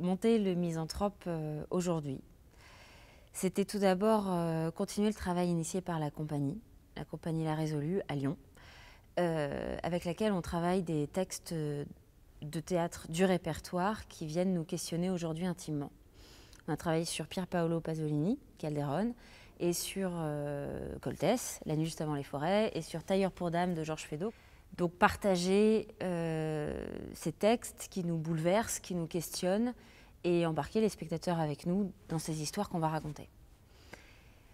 Monter le misanthrope euh, aujourd'hui, c'était tout d'abord euh, continuer le travail initié par la compagnie, la compagnie La Résolue à Lyon, euh, avec laquelle on travaille des textes de théâtre du répertoire qui viennent nous questionner aujourd'hui intimement. On a travaillé sur Pier Paolo Pasolini, Calderon, et sur Coltès, La nuit juste avant les forêts, et sur Tailleur pour dame de Georges Feydeau. Donc partager euh, ces textes qui nous bouleversent, qui nous questionnent et embarquer les spectateurs avec nous dans ces histoires qu'on va raconter.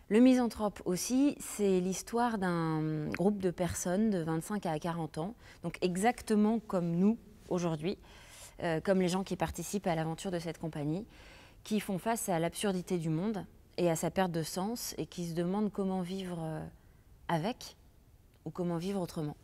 Le misanthrope aussi, c'est l'histoire d'un groupe de personnes de 25 à 40 ans, donc exactement comme nous aujourd'hui, euh, comme les gens qui participent à l'aventure de cette compagnie, qui font face à l'absurdité du monde et à sa perte de sens et qui se demandent comment vivre euh, avec ou comment vivre autrement.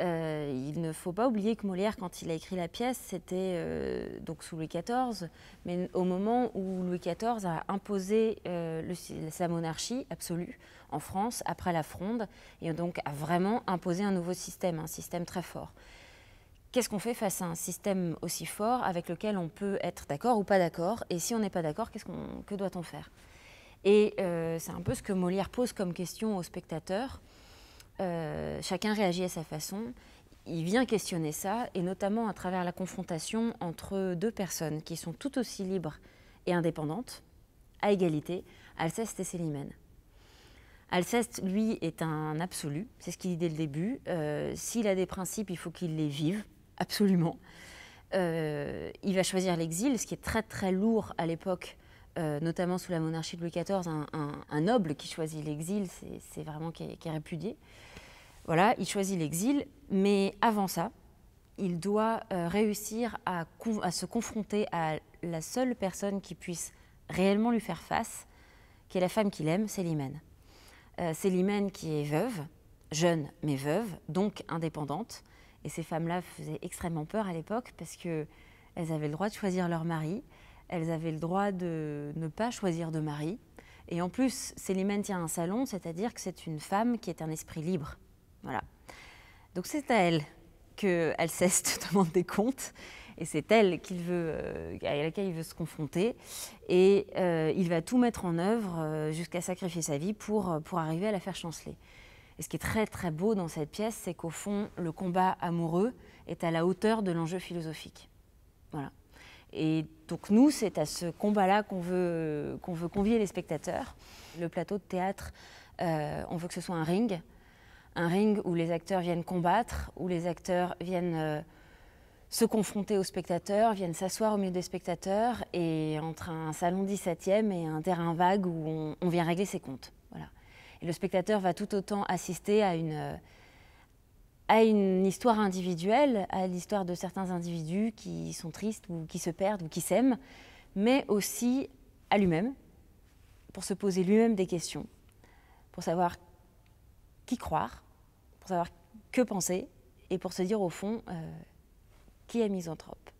Euh, il ne faut pas oublier que Molière, quand il a écrit la pièce, c'était euh, donc sous Louis XIV, mais au moment où Louis XIV a imposé euh, sa monarchie absolue en France après la Fronde, et donc a vraiment imposé un nouveau système, un système très fort. Qu'est-ce qu'on fait face à un système aussi fort avec lequel on peut être d'accord ou pas d'accord Et si on n'est pas d'accord, que doit-on faire Et c'est un peu ce que Molière pose comme question aux spectateurs. Euh, chacun réagit à sa façon. Il vient questionner ça, et notamment à travers la confrontation entre deux personnes qui sont tout aussi libres et indépendantes, à égalité, Alceste et Célimène. Alceste, lui, est un absolu, c'est ce qu'il dit dès le début. Euh, s'il a des principes, il faut qu'il les vive, absolument. Euh, il va choisir l'exil, ce qui est très très lourd à l'époque euh, notamment sous la monarchie de Louis XIV, un, noble qui choisit l'exil, c'est vraiment qui est, répudié. Voilà, il choisit l'exil, mais avant ça, il doit euh, réussir à, se confronter à la seule personne qui puisse réellement lui faire face, qui est la femme qu'il aime, Célimène. Euh, Célimène qui est veuve, jeune mais veuve, donc indépendante. Et ces femmes-là faisaient extrêmement peur à l'époque parce qu'elles avaient le droit de choisir leur mari elles avaient le droit de ne pas choisir de mari. Et en plus, Célimène tient un salon, c'est-à-dire que c'est une femme qui est un esprit libre. Voilà. Donc c'est à elle que demande des comptes, et c'est elle qu'il veut, à euh, laquelle il veut se confronter, et euh, il va tout mettre en œuvre euh, jusqu'à sacrifier sa vie pour, pour arriver à la faire chanceler. Et ce qui est très très beau dans cette pièce, c'est qu'au fond, le combat amoureux est à la hauteur de l'enjeu philosophique. Voilà. Et donc nous, c'est à ce combat-là qu'on veut, qu'on veut convier les spectateurs. Le plateau de théâtre, euh, on veut que ce soit un ring, un ring où les acteurs viennent combattre, où les acteurs viennent euh, se confronter aux spectateurs, viennent s'asseoir au milieu des spectateurs, et entre un salon 17e et un terrain vague où on, vient régler ses comptes. Voilà. Et le spectateur va tout autant assister à une... Euh, à une histoire individuelle, à l'histoire de certains individus qui sont tristes ou qui se perdent ou qui s'aiment, mais aussi à lui-même, pour se poser lui-même des questions, pour savoir qui croire, pour savoir que penser, et pour se dire au fond euh, qui est misanthrope.